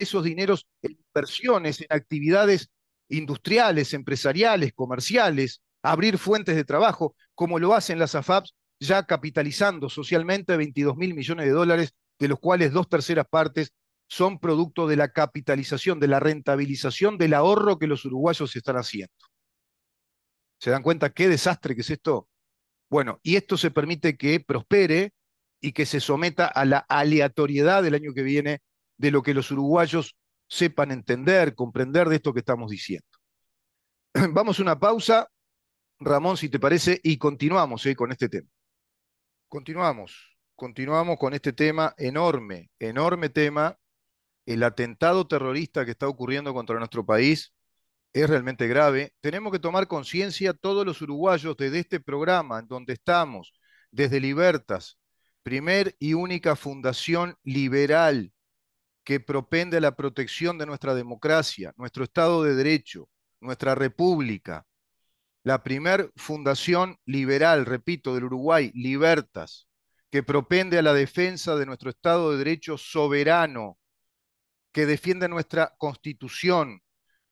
esos dineros en inversiones, en actividades industriales, empresariales, comerciales, abrir fuentes de trabajo, como lo hacen las AFAPs, ya capitalizando socialmente 22 mil millones de dólares, de los cuales dos terceras partes son producto de la capitalización, de la rentabilización del ahorro que los uruguayos están haciendo. ¿Se dan cuenta qué desastre que es esto? Bueno, y esto se permite que prospere y que se someta a la aleatoriedad del año que viene de lo que los uruguayos sepan entender, comprender de esto que estamos diciendo. Vamos a una pausa, Ramón, si te parece, y continuamos eh, con este tema. Continuamos, continuamos con este tema enorme, enorme tema. El atentado terrorista que está ocurriendo contra nuestro país es realmente grave. Tenemos que tomar conciencia todos los uruguayos desde este programa, en donde estamos, desde Libertas, primer y única fundación liberal que propende a la protección de nuestra democracia, nuestro Estado de Derecho, nuestra República. La primer fundación liberal, repito, del Uruguay, Libertas, que propende a la defensa de nuestro Estado de Derecho soberano, que defiende nuestra Constitución,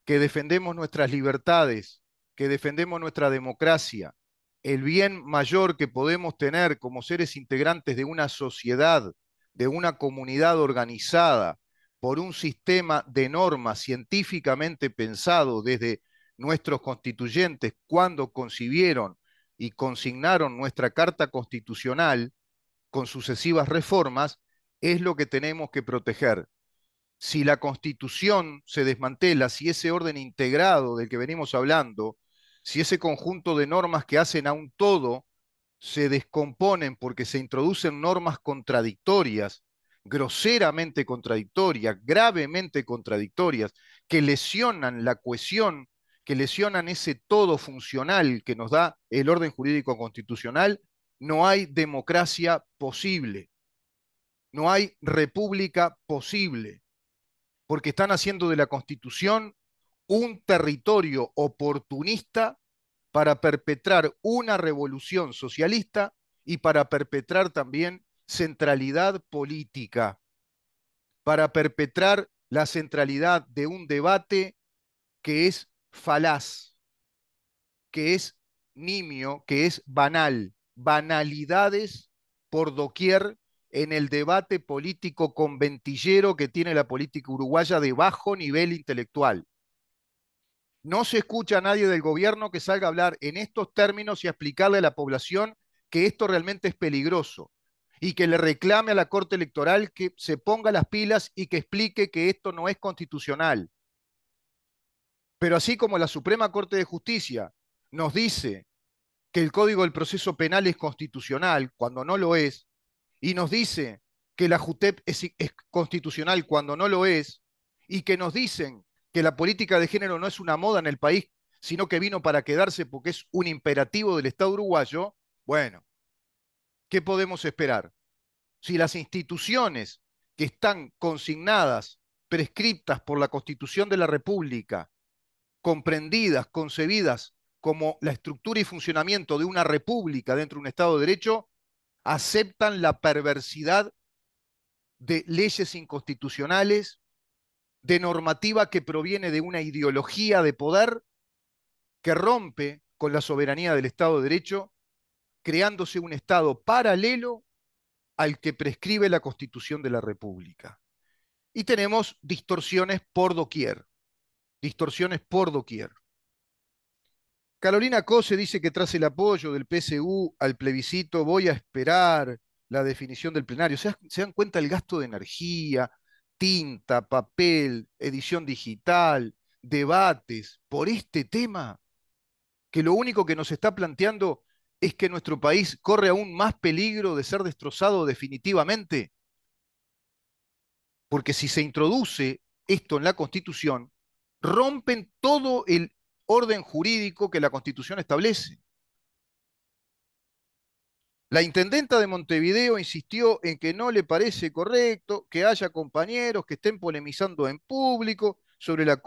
que defendemos nuestras libertades, que defendemos nuestra democracia. El bien mayor que podemos tener como seres integrantes de una sociedad, de una comunidad organizada, por un sistema de normas científicamente pensado desde nuestros constituyentes cuando concibieron y consignaron nuestra Carta Constitucional con sucesivas reformas, es lo que tenemos que proteger. Si la Constitución se desmantela, si ese orden integrado del que venimos hablando, si ese conjunto de normas que hacen a un todo se descomponen porque se introducen normas contradictorias, groseramente contradictorias, gravemente contradictorias, que lesionan la cohesión, que lesionan ese todo funcional que nos da el orden jurídico constitucional, no hay democracia posible, no hay república posible, porque están haciendo de la constitución un territorio oportunista para perpetrar una revolución socialista y para perpetrar también centralidad política para perpetrar la centralidad de un debate que es falaz, que es nimio, que es banal, banalidades por doquier en el debate político conventillero que tiene la política uruguaya de bajo nivel intelectual. No se escucha a nadie del gobierno que salga a hablar en estos términos y a explicarle a la población que esto realmente es peligroso, y que le reclame a la Corte Electoral que se ponga las pilas y que explique que esto no es constitucional. Pero así como la Suprema Corte de Justicia nos dice que el Código del Proceso Penal es constitucional cuando no lo es, y nos dice que la JUTEP es, constitucional cuando no lo es, y que nos dicen que la política de género no es una moda en el país, sino que vino para quedarse porque es un imperativo del Estado uruguayo, bueno, ¿qué podemos esperar? Si las instituciones que están consignadas, prescriptas por la Constitución de la República, comprendidas, concebidas como la estructura y funcionamiento de una república dentro de un Estado de Derecho, aceptan la perversidad de leyes inconstitucionales, de normativa que proviene de una ideología de poder que rompe con la soberanía del Estado de Derecho creándose un Estado paralelo al que prescribe la Constitución de la República. Y tenemos distorsiones por doquier, distorsiones por doquier. Carolina Cose dice que tras el apoyo del PSU al plebiscito voy a esperar la definición del plenario. ¿Se, dan cuenta el gasto de energía, tinta, papel, edición digital, debates por este tema? Que lo único que nos está planteando es que nuestro país corre aún más peligro de ser destrozado definitivamente. Porque si se introduce esto en la Constitución, rompen todo el orden jurídico que la Constitución establece. La intendenta de Montevideo insistió en que no le parece correcto que haya compañeros que estén polemizando en público sobre la,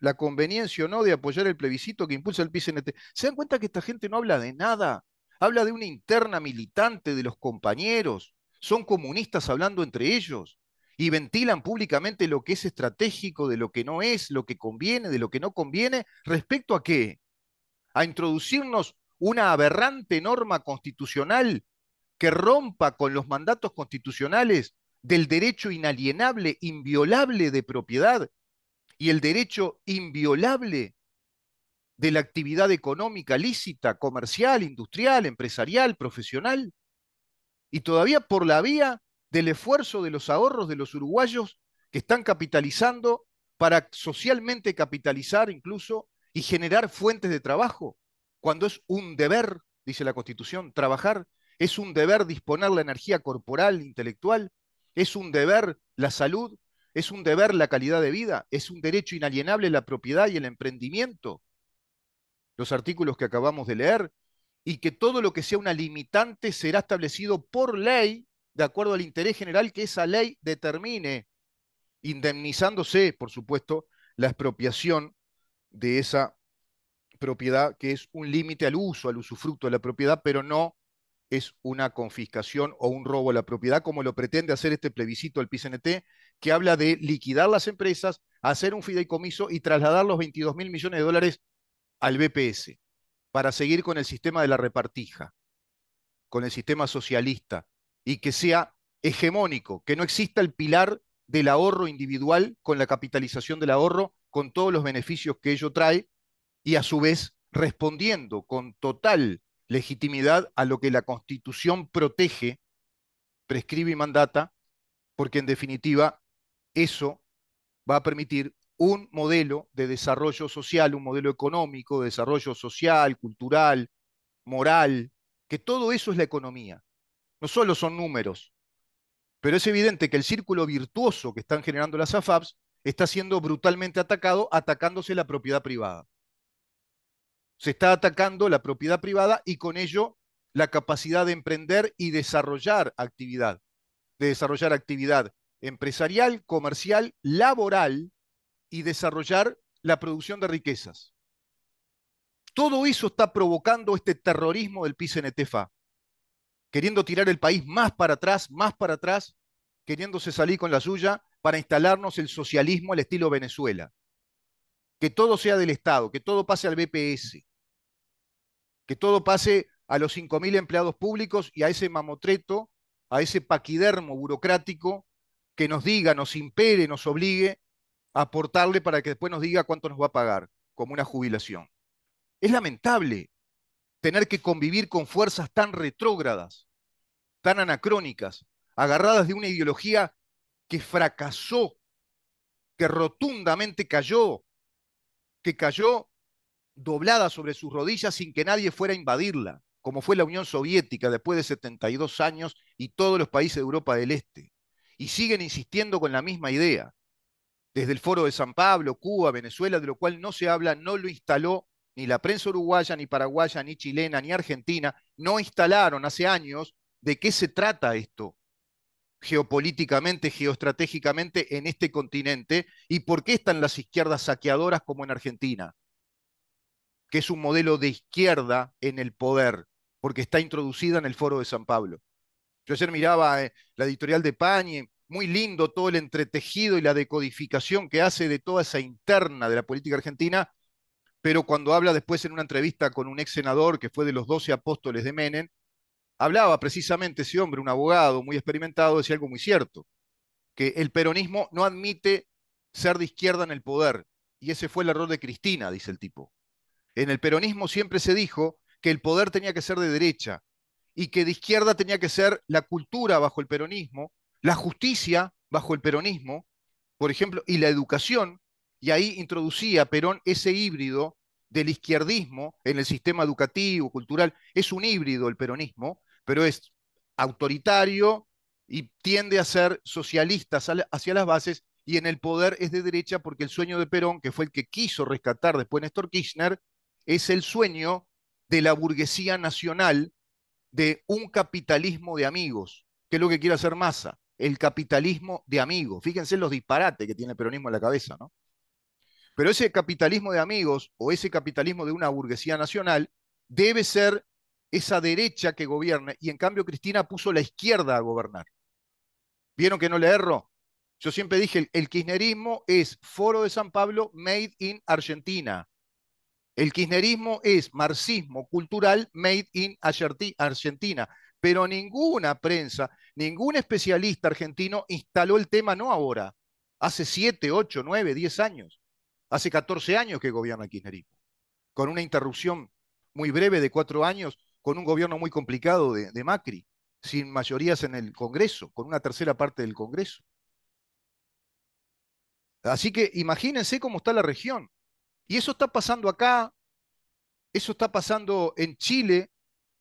la conveniencia o no de apoyar el plebiscito que impulsa el PCNT. ¿Se dan cuenta que esta gente no habla de nada? habla de una interna militante de los compañeros, son comunistas hablando entre ellos y ventilan públicamente lo que es estratégico, de lo que no es, lo que conviene, de lo que no conviene, respecto a qué? A introducirnos una aberrante norma constitucional que rompa con los mandatos constitucionales del derecho inalienable, inviolable de propiedad y el derecho inviolable de la actividad económica lícita, comercial, industrial, empresarial, profesional, y todavía por la vía del esfuerzo de los ahorros de los uruguayos que están capitalizando para socialmente capitalizar incluso y generar fuentes de trabajo, cuando es un deber, dice la Constitución, trabajar, es un deber disponer la energía corporal, intelectual, es un deber la salud, es un deber la calidad de vida, es un derecho inalienable la propiedad y el emprendimiento, los artículos que acabamos de leer, y que todo lo que sea una limitante será establecido por ley, de acuerdo al interés general que esa ley determine, indemnizándose, por supuesto, la expropiación de esa propiedad, que es un límite al uso, al usufructo de la propiedad, pero no es una confiscación o un robo a la propiedad, como lo pretende hacer este plebiscito al PCNT, que habla de liquidar las empresas, hacer un fideicomiso y trasladar los 22 mil millones de dólares al BPS para seguir con el sistema de la repartija, con el sistema socialista, y que sea hegemónico, que no exista el pilar del ahorro individual con la capitalización del ahorro, con todos los beneficios que ello trae, y a su vez respondiendo con total legitimidad a lo que la Constitución protege, prescribe y mandata, porque en definitiva eso va a permitir un modelo de desarrollo social, un modelo económico, de desarrollo social, cultural, moral, que todo eso es la economía. No solo son números, pero es evidente que el círculo virtuoso que están generando las AFAPs está siendo brutalmente atacado, atacándose la propiedad privada. Se está atacando la propiedad privada y con ello la capacidad de emprender y desarrollar actividad, de desarrollar actividad empresarial, comercial, laboral, y desarrollar la producción de riquezas. Todo eso está provocando este terrorismo del pis queriendo tirar el país más para atrás, más para atrás, queriéndose salir con la suya para instalarnos el socialismo al estilo Venezuela. Que todo sea del Estado, que todo pase al BPS, que todo pase a los 5.000 empleados públicos y a ese mamotreto, a ese paquidermo burocrático que nos diga, nos impere, nos obligue aportarle para que después nos diga cuánto nos va a pagar, como una jubilación. Es lamentable tener que convivir con fuerzas tan retrógradas, tan anacrónicas, agarradas de una ideología que fracasó, que rotundamente cayó, que cayó doblada sobre sus rodillas sin que nadie fuera a invadirla, como fue la Unión Soviética después de 72 años y todos los países de Europa del Este. Y siguen insistiendo con la misma idea desde el Foro de San Pablo, Cuba, Venezuela, de lo cual no se habla, no lo instaló ni la prensa uruguaya, ni paraguaya, ni chilena, ni argentina, no instalaron hace años de qué se trata esto geopolíticamente, geoestratégicamente en este continente y por qué están las izquierdas saqueadoras como en Argentina, que es un modelo de izquierda en el poder, porque está introducida en el Foro de San Pablo. Yo ayer miraba eh, la editorial de Pañi, muy lindo todo el entretejido y la decodificación que hace de toda esa interna de la política argentina, pero cuando habla después en una entrevista con un ex senador que fue de los doce apóstoles de Menem, hablaba precisamente ese hombre, un abogado muy experimentado, decía algo muy cierto, que el peronismo no admite ser de izquierda en el poder, y ese fue el error de Cristina, dice el tipo. En el peronismo siempre se dijo que el poder tenía que ser de derecha y que de izquierda tenía que ser la cultura bajo el peronismo la justicia bajo el peronismo, por ejemplo, y la educación, y ahí introducía Perón ese híbrido del izquierdismo en el sistema educativo, cultural. Es un híbrido el peronismo, pero es autoritario y tiende a ser socialista hacia las bases y en el poder es de derecha porque el sueño de Perón, que fue el que quiso rescatar después Néstor Kirchner, es el sueño de la burguesía nacional de un capitalismo de amigos, que es lo que quiere hacer Massa el capitalismo de amigos. Fíjense los disparates que tiene el peronismo en la cabeza, ¿no? Pero ese capitalismo de amigos o ese capitalismo de una burguesía nacional debe ser esa derecha que gobierne. Y en cambio Cristina puso la izquierda a gobernar. ¿Vieron que no le erro? Yo siempre dije, el kirchnerismo es Foro de San Pablo made in Argentina. El kirchnerismo es marxismo cultural made in Argentina pero ninguna prensa, ningún especialista argentino instaló el tema, no ahora, hace 7, 8, 9, 10 años, hace 14 años que gobierna con una interrupción muy breve de cuatro años, con un gobierno muy complicado de Macri, sin mayorías en el Congreso, con una tercera parte del Congreso. Así que imagínense cómo está la región. Y eso está pasando acá, eso está pasando en Chile,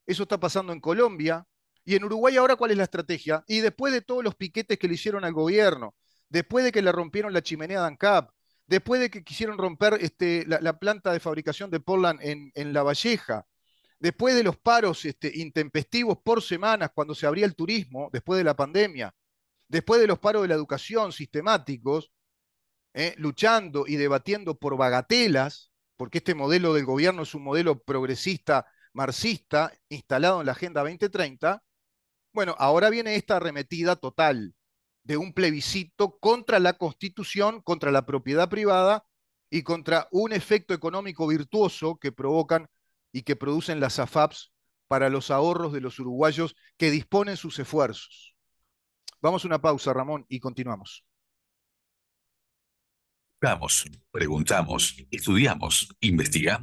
eso está pasando en Colombia, y en Uruguay ahora, ¿cuál es la estrategia? Y después de todos los piquetes que le hicieron al gobierno, después de que le rompieron la chimenea de ANCAP, después de que quisieron romper este, la, planta de fabricación de Portland en, La Valleja, después de los paros este, intempestivos por semanas cuando se abría el turismo, después de la pandemia, después de los paros de la educación sistemáticos, ¿eh? luchando y debatiendo por bagatelas, porque este modelo del gobierno es un modelo progresista marxista instalado en la Agenda 2030, bueno, ahora viene esta arremetida total de un plebiscito contra la constitución, contra la propiedad privada y contra un efecto económico virtuoso que provocan y que producen las AFAPs para los ahorros de los uruguayos que disponen sus esfuerzos. Vamos a una pausa, Ramón, y continuamos. Vamos, preguntamos, estudiamos, investigamos.